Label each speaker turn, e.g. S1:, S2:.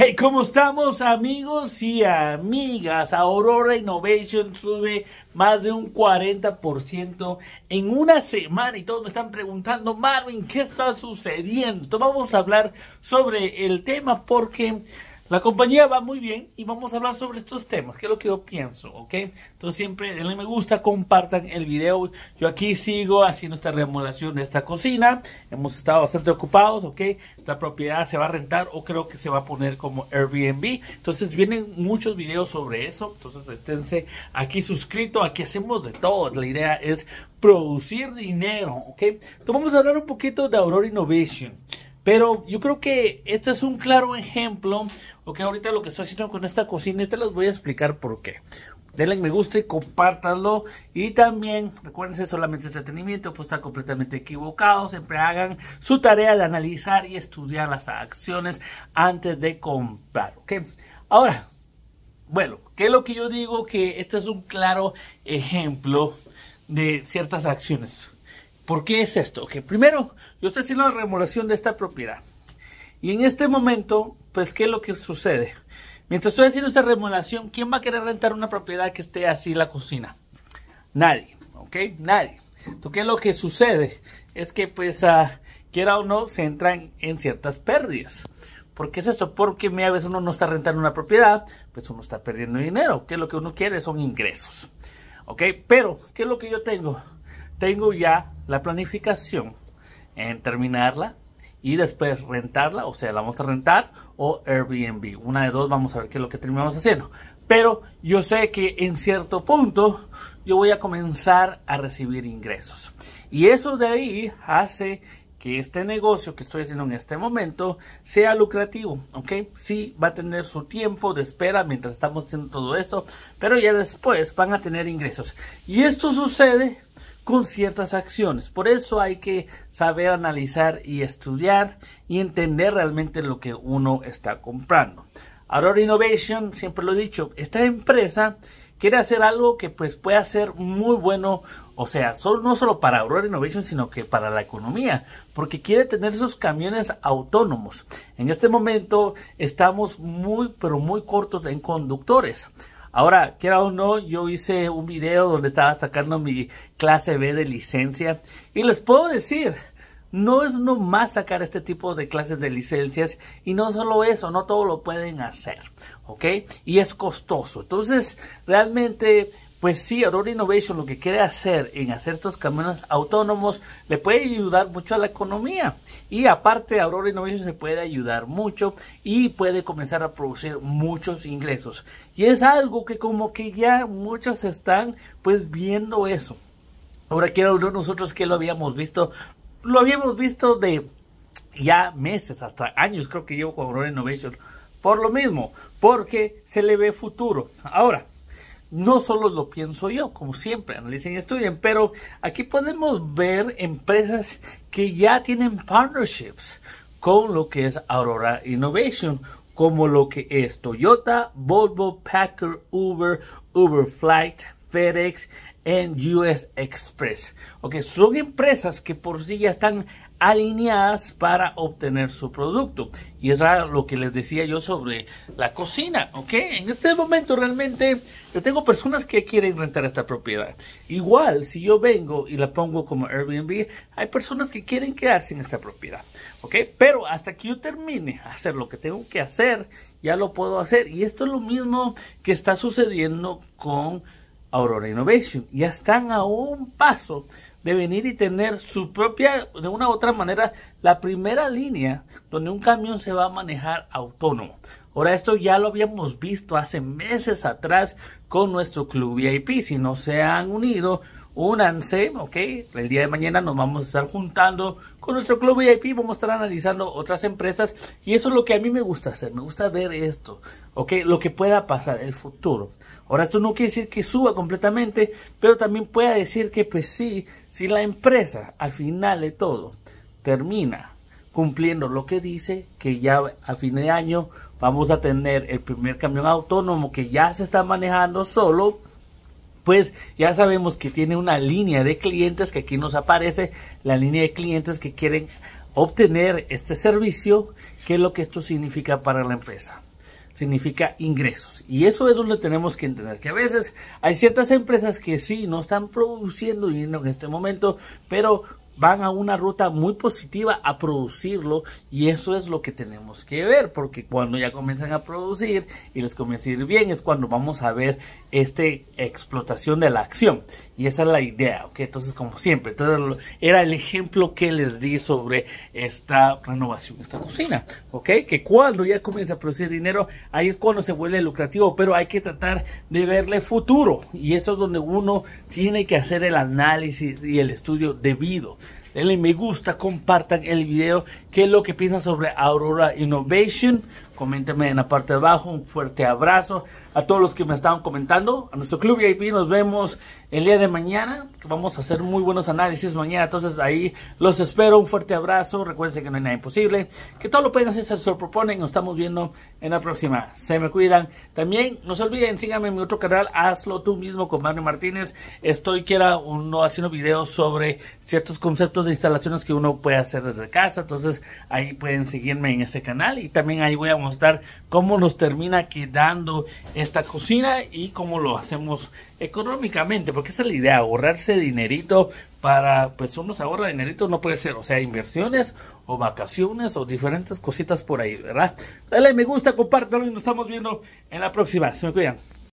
S1: Hey, ¿cómo estamos amigos y amigas? Aurora Innovation sube más de un 40% en una semana y todos me están preguntando, Marvin, ¿qué está sucediendo? Vamos a hablar sobre el tema porque la compañía va muy bien y vamos a hablar sobre estos temas, que es lo que yo pienso, ¿ok? Entonces siempre denle me gusta, compartan el video. Yo aquí sigo haciendo esta remodelación de esta cocina. Hemos estado bastante ocupados, ¿ok? La propiedad se va a rentar o creo que se va a poner como Airbnb. Entonces vienen muchos videos sobre eso. Entonces esténse aquí suscrito. aquí hacemos de todo. La idea es producir dinero, ¿ok? Entonces vamos a hablar un poquito de Aurora Innovation. Pero yo creo que este es un claro ejemplo. Ok, ahorita lo que estoy haciendo con esta cocina te las voy a explicar por qué. Denle me gusta y compártanlo. Y también, recuérdense, solamente entretenimiento, pues está completamente equivocado Siempre hagan su tarea de analizar y estudiar las acciones antes de comprar. ¿ok? Ahora, bueno, ¿qué es lo que yo digo? Que este es un claro ejemplo de ciertas acciones. ¿Por qué es esto? Que primero, yo estoy haciendo la remodelación de esta propiedad. Y en este momento, pues, ¿qué es lo que sucede? Mientras estoy haciendo esta remodelación, ¿quién va a querer rentar una propiedad que esté así la cocina? Nadie, ¿ok? Nadie. Entonces, ¿qué es lo que sucede? Es que, pues, ah, quiera o no, se entran en ciertas pérdidas. ¿Por qué es esto? Porque a veces uno no está rentando una propiedad, pues uno está perdiendo dinero, que lo que uno quiere son ingresos. ¿Ok? Pero, ¿qué es lo que yo tengo? Tengo ya la planificación en terminarla y después rentarla, o sea, la vamos a rentar o Airbnb. Una de dos, vamos a ver qué es lo que terminamos haciendo. Pero yo sé que en cierto punto yo voy a comenzar a recibir ingresos. Y eso de ahí hace que este negocio que estoy haciendo en este momento sea lucrativo, ¿ok? Sí, va a tener su tiempo de espera mientras estamos haciendo todo esto, pero ya después van a tener ingresos. Y esto sucede con ciertas acciones. Por eso hay que saber analizar y estudiar y entender realmente lo que uno está comprando. Aurora Innovation, siempre lo he dicho, esta empresa quiere hacer algo que pues pueda ser muy bueno, o sea, no solo para Aurora Innovation, sino que para la economía, porque quiere tener sus camiones autónomos. En este momento estamos muy, pero muy cortos en conductores. Ahora, quiera o no, yo hice un video donde estaba sacando mi clase B de licencia y les puedo decir, no es nomás sacar este tipo de clases de licencias y no solo eso, no todo lo pueden hacer, ¿ok? Y es costoso. Entonces, realmente pues sí, Aurora Innovation lo que quiere hacer en hacer estos camiones autónomos le puede ayudar mucho a la economía. Y aparte, Aurora Innovation se puede ayudar mucho y puede comenzar a producir muchos ingresos. Y es algo que como que ya muchos están pues viendo eso. Ahora quiero hablar nosotros que lo habíamos visto, lo habíamos visto de ya meses, hasta años creo que llevo con Aurora Innovation. Por lo mismo, porque se le ve futuro. Ahora, no solo lo pienso yo, como siempre, analicen y estudien, pero aquí podemos ver empresas que ya tienen partnerships con lo que es Aurora Innovation, como lo que es Toyota, Volvo, Packer, Uber, Uber Flight, FedEx, y US Express. Okay, son empresas que por sí ya están alineadas para obtener su producto. Y es lo que les decía yo sobre la cocina, ¿ok? En este momento realmente yo tengo personas que quieren rentar esta propiedad. Igual, si yo vengo y la pongo como Airbnb, hay personas que quieren quedarse en esta propiedad, ¿ok? Pero hasta que yo termine hacer lo que tengo que hacer, ya lo puedo hacer. Y esto es lo mismo que está sucediendo con Aurora Innovation. Ya están a un paso de venir y tener su propia, de una u otra manera, la primera línea donde un camión se va a manejar autónomo. Ahora, esto ya lo habíamos visto hace meses atrás con nuestro club VIP. Si no se han unido, únanse, ¿ok? El día de mañana nos vamos a estar juntando con nuestro club VIP, vamos a estar analizando otras empresas y eso es lo que a mí me gusta hacer, me gusta ver esto, ¿ok? Lo que pueda pasar, el futuro. Ahora, esto no quiere decir que suba completamente, pero también puede decir que pues sí, si la empresa al final de todo termina cumpliendo lo que dice que ya a fin de año vamos a tener el primer camión autónomo que ya se está manejando solo, pues ya sabemos que tiene una línea de clientes que aquí nos aparece, la línea de clientes que quieren obtener este servicio, ¿qué es lo que esto significa para la empresa? Significa ingresos. Y eso es donde tenemos que entender, que a veces hay ciertas empresas que sí, no están produciendo dinero en este momento, pero van a una ruta muy positiva a producirlo y eso es lo que tenemos que ver porque cuando ya comienzan a producir y les comienza a ir bien es cuando vamos a ver esta explotación de la acción y esa es la idea, ¿ok? Entonces como siempre, entonces era el ejemplo que les di sobre esta renovación, esta cocina, ¿ok? Que cuando ya comienza a producir dinero, ahí es cuando se vuelve lucrativo, pero hay que tratar de verle futuro y eso es donde uno tiene que hacer el análisis y el estudio debido denle me gusta, compartan el video, qué es lo que piensan sobre Aurora Innovation. Coméntenme en la parte de abajo. Un fuerte abrazo a todos los que me estaban comentando. A nuestro club VIP nos vemos el día de mañana. Que vamos a hacer muy buenos análisis mañana. Entonces ahí los espero. Un fuerte abrazo. Recuerden que no hay nada imposible. Que todo lo pueden hacer se lo proponen. Nos estamos viendo en la próxima. Se me cuidan. También no se olviden, síganme en mi otro canal. Hazlo tú mismo con Mario Martínez. Estoy que era uno haciendo videos sobre ciertos conceptos de instalaciones que uno puede hacer desde casa. Entonces ahí pueden seguirme en ese canal. Y también ahí voy a mostrar cómo nos termina quedando esta cocina y cómo lo hacemos económicamente, porque esa es la idea, ahorrarse dinerito para, pues uno se ahorra dinerito, no puede ser, o sea, inversiones o vacaciones o diferentes cositas por ahí, ¿verdad? Dale me gusta, compártelo y nos estamos viendo en la próxima. Se me cuidan.